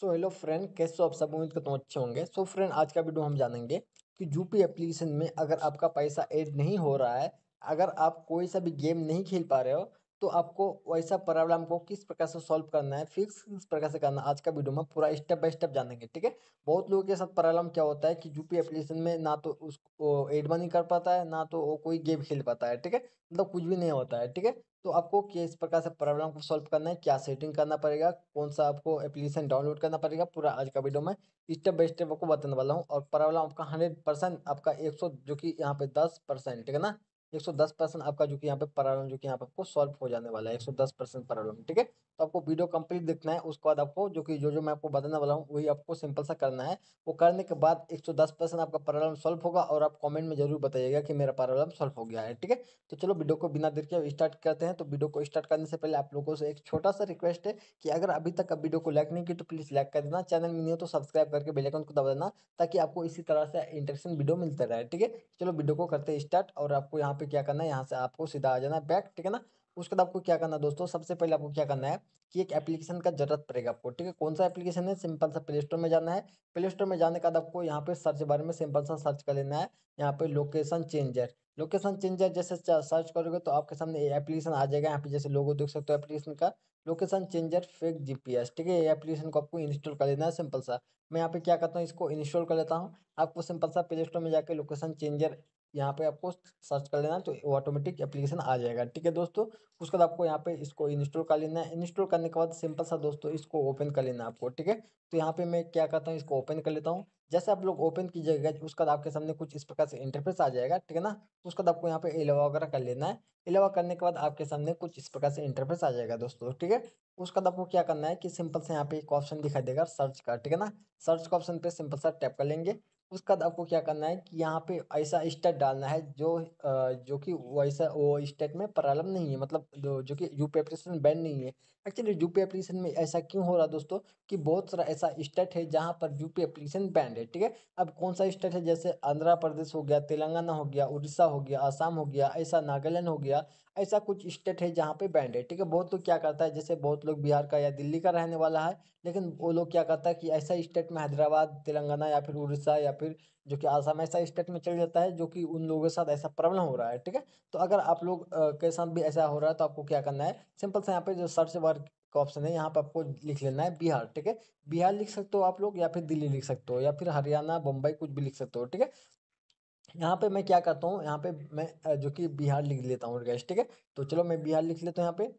so hello friend कैसे हो आप सब उम्मीद करता हूँ अच्छे होंगे सो so, फ्रेंड आज का वीडियो हम जानेंगे कि यूपी एप्लीकेशन में अगर आपका पैसा ऐड नहीं हो रहा है अगर आप कोई सा भी गेम नहीं खेल पा रहे हो तो आपको वैसा प्रॉब्लम को किस प्रकार से सॉल्व करना है फिक्स किस प्रकार से करना आज का वीडियो में पूरा स्टेप बाय स्टेप जानेंगे ठीक है बहुत लोगों के साथ प्रॉब्लम क्या होता है कि यूपी एप्लीकेशन में ना तो उसको एड नहीं कर पाता है ना तो वो कोई गेम खेल पाता है ठीक है मतलब कुछ भी नहीं होता है ठीक है तो आपको किस प्रकार से प्रॉब्लम को सॉल्व करना है क्या सेटिंग करना पड़ेगा कौन सा आपको एप्लीकेशन डाउनलोड करना पड़ेगा पूरा आज का वीडियो में स्टेप बाय स्टेप आपको बताने वाला हूँ और प्रॉब्लम आपका हंड्रेड परसेंट आपका एक सौ जो कि यहाँ पे दस परसेंट ठीक है ना एक सौ दस परसेंट आपका जो कि यहाँ पे प्रॉब्लम जो कि यहाँ पे आपको सॉल्व हो जाने वाला है एक सौ दस परसेंट प्रॉब्लम ठीक है तो आपको वीडियो कंप्लीट देखना है उसके बाद आपको जो कि जो जो मैं आपको बताने वाला हूँ वही आपको सिंपल सा करना है वो करने के बाद एक सौ दस परसेंट आपका प्रॉब्लम सॉल्व होगा और आप कॉमेंट में जरूर बताइएगा कि मेरा प्रॉब्लम सॉल्व हो गया है ठीक है तो चलो वीडियो को बिना देर के स्टार्ट करते हैं तो वीडियो को स्टार्ट करने से पहले आप लोगों से एक छोटा सा रिक्वेस्ट है कि अगर अभी तक आप वीडियो को लाइक नहीं की तो प्लीज़ लाइक कर देना चैनल में नहीं हो तो सब्सक्राइब करके बेलेकन को दबा देना ताकि आपको इसी तरह से इंटरेस्टिंग वीडियो मिलता रहे ठीक है चलो वीडियो को करते स्टार्ट और आपको यहाँ पे क्या करना है यहाँ से आपको सीधा आ जाना है बैक ठीक है ना उसके बाद आपको क्या करना है दोस्तों सबसे पहले आपको क्या करना है कि एक एप्लीकेशन का जरूरत पड़ेगा आपको ठीक है कौन सा एप्लीकेशन है सिंपल सा प्ले स्टोर में जाना है प्ले स्टोर में जाने के बाद आपको यहाँ पे सर्च बारे में सिंपल सा सर्च कर लेना है यहाँ पे लोकेशन चेंजर लोकेशन चेंजर जैसे सर्च करोगे तो आपके सामने एप्लीकेशन आ जाएगा यहाँ पे जैसे लोगो देख सकते हो एप्लीकेशन का लोकेशन चेंजर फेक जीपीएस ठीक है ये एप्लीकेशन को आपको इंस्टॉल कर लेना है सिंपल सा मैं यहाँ पे क्या करता हूँ इसको इंस्टॉल कर लेता हूँ आपको सिंपल सा प्ले स्टोर में जाकर लोकेशन चेंजर यहाँ पे आपको सर्च कर लेना तो ऑटोमेटिक एप्लीकेशन आ जाएगा ठीक है दोस्तों उसके बाद आपको यहाँ पे इसको इंस्टॉल कर लेना है इंस्टॉल करने के बाद सिंपल सा दोस्तों इसको ओपन कर लेना आपको ठीक है तो यहाँ पे मैं क्या करता हूँ इसको ओपन कर लेता हूँ जैसे आप लोग ओपन कीजिएगा उसके बाद आपके सामने कुछ इस प्रकार से इंटरफेस आ जाएगा ठीक है ना उसके बाद आपको यहाँ पे इलावा वगैरह कर लेना है इलावा करने के बाद आपके सामने कुछ इस प्रकार से इंटरफेस आ जाएगा दोस्तों ठीक है उसके बाद आपको क्या करना है कि सिंपल से यहाँ पे एक ऑप्शन दिखाई देगा सर्च का ठीक है ना सर्च का ऑप्शन पे सिंपल सा टैप कर लेंगे उसके बाद आपको क्या करना है कि यहाँ पे ऐसा स्टेट डालना है जो जो कि वैसा वो स्टेट में प्रॉब्लम नहीं है मतलब जो कि यूपी एप्लीकेशन बैन नहीं है एक्चुअली यूपी एप्लीकेशन में ऐसा क्यों हो रहा है दोस्तों कि बहुत सारा ऐसा स्टेट है जहाँ पर यूपी एप्लीकेशन बैन है ठीक है अब कौन सा स्टेट है जैसे आंध्र प्रदेश हो गया तेलंगाना हो गया उड़ीसा हो गया आसाम हो गया ऐसा नागालैंड हो गया ऐसा कुछ स्टेट है जहाँ पे बैंड है ठीक है बहुत लोग क्या करता है जैसे बहुत लोग बिहार का या दिल्ली का रहने वाला है लेकिन वो लोग क्या करता है कि ऐसा स्टेट में हैदराबाद तेलंगाना या फिर उड़ीसा या फिर जो कि आसाम ऐसा स्टेट में चल जाता है जो कि उन लोगों के साथ ऐसा प्रॉब्लम हो रहा है ठीक है तो अगर आप लोग के साथ भी ऐसा हो रहा है तो आपको क्या करना है सिंपल सा यहाँ पे जो सर्च बार का ऑप्शन है यहाँ पर आपको लिख लेना है बिहार ठीक है बिहार लिख सकते हो आप लोग या फिर दिल्ली लिख सकते हो या फिर हरियाणा बम्बई कुछ भी लिख सकते हो ठीक है यहाँ पे मैं क्या करता हूँ यहाँ पे मैं जो कि बिहार लिख लेता हूँ गैस ठीक है तो चलो मैं बिहार लिख लेता हूँ यहाँ पे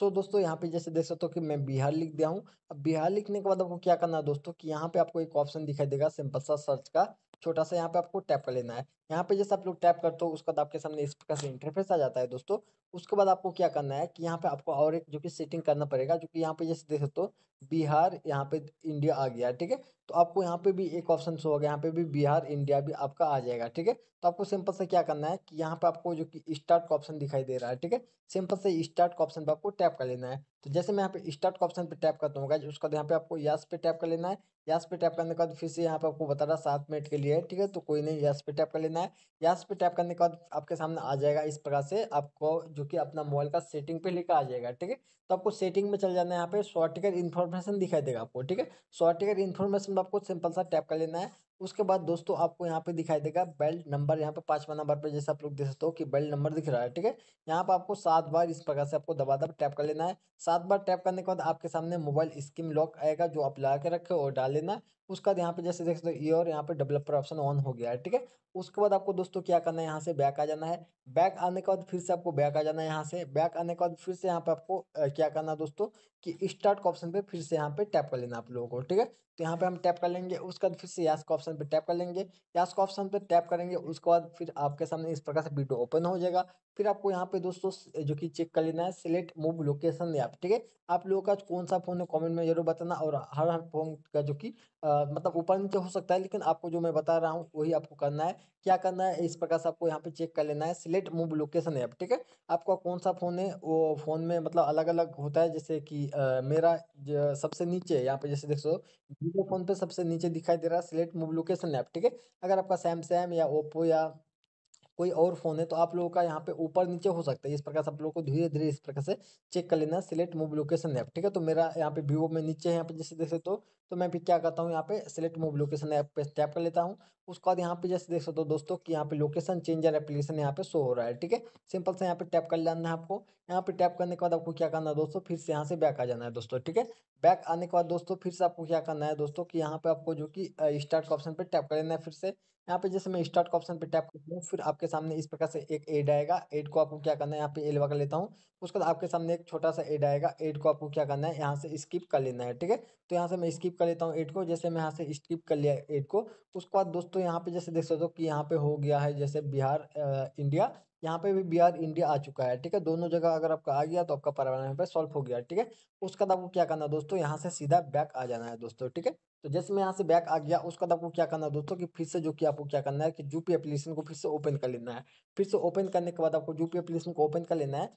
सो so, दोस्तों यहाँ पे जैसे देख सकते हो कि मैं बिहार लिख दिया हूँ अब बिहार लिखने के बाद आपको क्या करना है दोस्तों कि यहाँ पे आपको एक ऑप्शन दिखाई देगा सिंपल सा सर्च का छोटा सा यहाँ पे आपको टैप कर लेना है यहाँ पे जैसे आप लोग टैप करते हो उसके बाद आपके सामने इस प्रकार से इंटरफेस आ जाता है दोस्तों उसके बाद आपको क्या करना है कि यहाँ पे आपको और एक जो कि सेटिंग करना पड़ेगा जो कि यहाँ पे जैसे देख सकते हो बिहार यहाँ पे इंडिया आ गया ठीक है तो आपको यहाँ पे भी एक ऑप्शन शो होगा यहाँ पे भी बिहार इंडिया भी आपका आ जाएगा ठीक है तो आपको सिंपल से क्या करना है कि यहाँ पे आपको जो कि स्टार्ट का ऑप्शन दिखाई दे रहा है ठीक है सिंपल से स्टार्ट का ऑप्शन पे आपको टैप कर लेना है तो जैसे मैं यहाँ पे स्टार्ट का ऑप्शन पे टैप करता हूँ उसका यहाँ पे आपको यास पे टैप कर लेना है यास पे टैप करने के बाद फिर से यहाँ पे आपको बता रहा है सात मिनट के लिए ठीक है तो कोई नहीं यास पे टैप कर लेना करना है यहाँ पे टैप करने के बाद आपके सामने आ जाएगा इस प्रकार से आपको जो कि अपना मोबाइल का सेटिंग पे लिखा आ जाएगा ठीक है तो आपको सेटिंग में चल जाना है यहाँ पे शॉर्टिकट इन्फॉर्मेशन दिखाई देगा आपको ठीक है शॉर्टिकट इन्फॉर्मेशन में आपको सिंपल सा टैप कर लेना है उसके बाद दोस्तों आपको यहाँ पे दिखाई देगा बेल्ट नंबर यहाँ पे पाँचवा नंबर पे जैसे आप लोग देख सकते हो कि बेल्ट नंबर दिख रहा है ठीक है यहाँ पे आपको सात बार इस प्रकार से आपको दबा दबा टैप कर लेना है सात बार टैप करने के बाद आपके सामने मोबाइल स्क्रीन लॉक आएगा जो आप ला के रखे और डाल लेना उसके बाद यहाँ पे जैसे देख सकते हो ये और यहाँ पे डेवलपर ऑप्शन ऑन हो गया है ठीक है उसके बाद आपको दोस्तों क्या करना है यहाँ से बैक आ जाना है बैक आने के बाद फिर से आपको बैक आ जाना है यहाँ से बैक आने के बाद फिर से यहाँ पे आपको क्या करना है दोस्तों कि स्टार्ट का ऑप्शन पे फिर से यहाँ पे टैप कर लेना आप लोगों को ठीक है तो यहाँ पे हम टैप कर लेंगे उसके बाद फिर से यास का ऑप्शन पे टैप कर लेंगे यास का ऑप्शन पे टैप करेंगे उसके बाद फिर आपके सामने इस प्रकार से वीडियो ओपन हो जाएगा फिर आपको यहाँ पे दोस्तों जो कि चेक कर लेना है सिलेक्ट मूव लोकेशन ऐप ठीक है आप लोगों का कौन सा फ़ोन है कॉमेंट में जरूर बताना और हर हर फोन का जो कि मतलब ऊपर नीचे हो सकता है लेकिन आपको जो मैं बता रहा हूँ वही आपको करना है क्या करना है इस प्रकार से आपको यहाँ पे चेक कर लेना है सिलेक्ट मूव लोकेशन ऐप ठीक है आपका कौन सा फ़ोन है वो फ़ोन में मतलब अलग अलग होता है जैसे कि आ, मेरा सबसे नीचे यहाँ पे जैसे देख सो वीवो फ़ोन पे सबसे नीचे दिखाई दे रहा है सिलेक्ट मूव लोकेशन ऐप ठीक है अगर आपका सैमसंग या ओप्पो या कोई और फ़ोन है तो आप लोगों का यहाँ पे ऊपर नीचे हो सकता है इस प्रकार से आप लोगों को धीरे धीरे इस प्रकार से चेक कर लेना सिलेक्ट मूव लोकेशन ऐप ठीक है तो मेरा यहाँ पे वीवो में नीचे है यहाँ पे जैसे देख सकते हो तो मैं भी क्या करता हूँ यहाँ पे सिलेक्ट मूव लोकेशन ऐप पे टैप कर लेता हूँ उसके बाद यहाँ पे जैसे देख सकते हो दोस्तों की यहाँ पे लोकेशन चेंजर एप्लीकेशन यहाँ पे शो हो रहा है ठीक है सिंपल से यहाँ पे टैप कर लेना है आपको यहाँ पे टैप करने के बाद आपको क्या करना है दोस्तों फिर से यहाँ से बैक आ जाना है दोस्तों ठीक है बैक आने के बाद दोस्तों फिर से आपको क्या करना है दोस्तों की यहाँ पे आपको जो कि स्टार्ट ऑप्शन पर टैप कर लेना है फिर से यहाँ पे जैसे मैं स्टार्ट का ऑप्शन पे टैप करता हूँ फिर आपके सामने इस प्रकार से एक एड आएगा एड को आपको क्या करना है यहाँ पे ए लगा लेता हूँ उसके बाद आपके सामने एक छोटा सा एड आएगा एड को आपको क्या करना है यहाँ से स्किप कर लेना है ठीक है तो यहाँ से मैं स्किप कर लेता हूँ एड को जैसे मैं यहाँ से स्किप कर लिया एड को उसके बाद दोस्तों यहाँ पे जैसे देख सकते हो कि यहाँ पे हो गया है जैसे बिहार इंडिया यहाँ पे भी बिहार इंडिया आ चुका है ठीक है दोनों जगह अगर आपका आ गया तो आपका प्रॉब्लम यहाँ पे सॉल्व हो गया ठीक है उसके बाद तो आपको क्या करना है दोस्तों यहाँ से सीधा बैक आ जाना है दोस्तों ठीक है तो जैसे मैं यहाँ से बैक आ गया उसके बाद तो आपको क्या करना है दोस्तों कि फिर से जो कि आपको क्या करना है कि जूपी एप्लीकेशन को फिर से ओपन कर लेना है फिर से ओपन करने के बाद आपको जूपी एप्लीकेशन को ओपन कर लेना है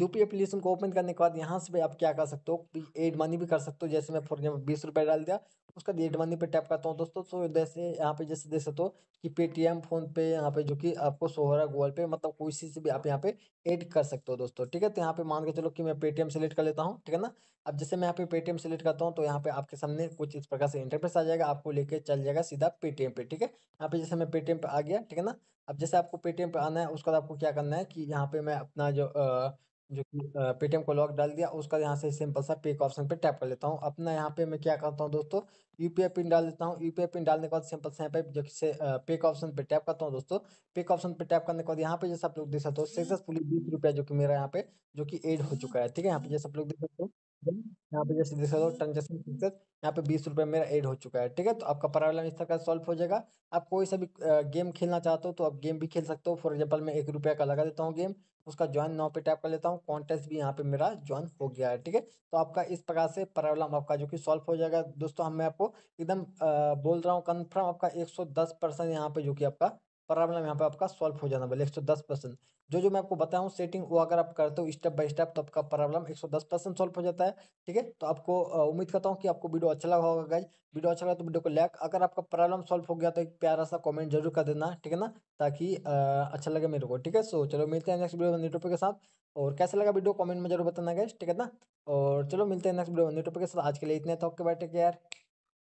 यूपी एप्लीकेशन को ओपन करने के बाद यहाँ से भी आप क्या कर सकते हो एड मनी भी कर सकते हो जैसे मैं फॉर एग्जाम्पल बीस रुपये डाल दिया उसका डेट मनी पे टैप करता हूँ दोस्तों तो जैसे यहाँ पे जैसे देख सकते हो कि पेटीएम फोन पे यहाँ पे जो कि आपको सो रहा गूगल पे मतलब कोई चीज से भी आप यहाँ पे ऐड कर सकते हो दोस्तों ठीक है तो यहाँ पे मान के चलो कि मैं पेटीएम सेलेक्ट कर लेता हूँ ठीक है ना अब जैसे मैं यहाँ पे पेटीएम सेलेक्ट करता हूँ तो यहाँ पे आपके सामने कुछ इस प्रकार से इंटरफेस आ जाएगा आपको लेके चल जाएगा सीधा पेटीएम पे ठीक है यहाँ पे जैसे मैं पेटीएम पे आ गया ठीक है ना अब जैसे आपको पेटीएम पे आना है उसके बाद आपको क्या करना है कि यहाँ पे मैं अपना जो जो कि पेटीएम को लॉक डाल दिया उसका यहाँ से सिंपल सा पे का ऑप्शन पे टैप कर लेता हूँ अपना यहाँ पे मैं क्या करता हूँ दोस्तों यूपीआई पिन डाल देता हूँ यूपीआई पिन डालने के बाद सिंपल से यहाँ पे जो कि पे का ऑप्शन पे टैप करता हूँ दोस्तों पे का ऑप्शन पे टैप करने के बाद यहाँ पे जैसे आप लोग देख सकते हो सक्सेसफुली बीस रुपया जो कि मेरा यहाँ पे जो कि एड हो चुका है ठीक है यहाँ पे जैसे आप लोग देख सकते हो यहाँ पे जैसे देख सकते हो ट्रांजेक्शन सक्सेस यहाँ पे बीस रुपये मेरा एड हो चुका है ठीक है तो आपका प्रॉब्लम इस तरह का सॉल्व हो जाएगा आप कोई सा भी गेम खेलना चाहते हो तो आप गेम भी खेल सकते हो फॉर एग्जाम्पल मैं एक रुपये का लगा देता हूँ गेम उसका ज्वाइन नाव पे टैप कर लेता हूँ कॉन्टेस्ट भी यहाँ पे मेरा ज्वाइन हो गया है ठीक है तो आपका इस प्रकार से प्रॉब्लम आपका जो कि सॉल्व हो जाएगा दोस्तों हम मैं आपको एकदम बोल रहा हूँ कन्फर्म आपका एक सौ दस परसेंट यहाँ पे जो कि आपका प्रॉब्लम यहाँ पे आपका सॉल्व हो जाना बोले एक सौ दस परसेंट जो जो मैं आपको बताऊँ सेटिंग वो अगर आप करते हो स्टेप बाय स्टेप तो आपका प्रॉब्लम एक सौ दस परसेंट सॉल्व हो जाता है ठीक है तो आपको उम्मीद करता हूँ कि आपको वीडियो अच्छा लगा होगा गाइज वीडियो अच्छा लगा तो वीडियो को लाइक अगर आपका प्रॉब्लम सॉल्व हो गया तो एक प्यारा सा कॉमेंट जरूर कर देना ठीक है ना ताकि अच्छा लगे मेरे को ठीक है सो चलो मिलते हैं नेक्स्ट वीडियो टॉपिक के साथ और कैसा लगा वीडियो कॉमेंट में जरूर बताना गाइज ठीक है ना और चलो मिलते हैं नेक्स्ट वीडियो टॉपिक के साथ आज के लिए इतने थॉक के बैठे यार